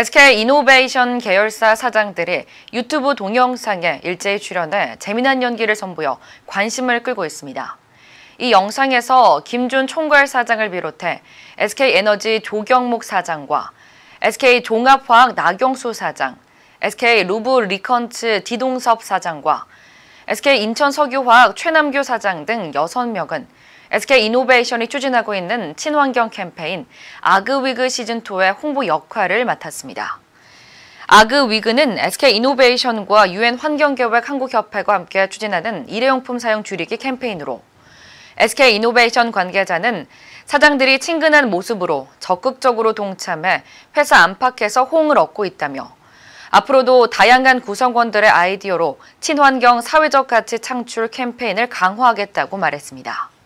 SK 이노베이션 계열사 사장들이 유튜브 동영상에 일제히 출연해 재미난 연기를 선보여 관심을 끌고 있습니다. 이 영상에서 김준 총괄 사장을 비롯해 SK에너지 조경목 사장과 SK종합화학 나경수 사장, SK 루브 리컨츠 디동섭 사장과 SK 인천석유화학 최남규 사장 등 6명은 SK 이노베이션이 추진하고 있는 친환경 캠페인 아그위그 시즌2의 홍보 역할을 맡았습니다. 아그위그는 SK 이노베이션과 UN 환경계획 한국협회가 함께 추진하는 일회용품 사용 줄이기 캠페인으로 SK 이노베이션 관계자는 사장들이 친근한 모습으로 적극적으로 동참해 회사 안팎에서 호응을 얻고 있다며 앞으로도 다양한 구성원들의 아이디어로 친환경 사회적 가치 창출 캠페인을 강화하겠다고 말했습니다.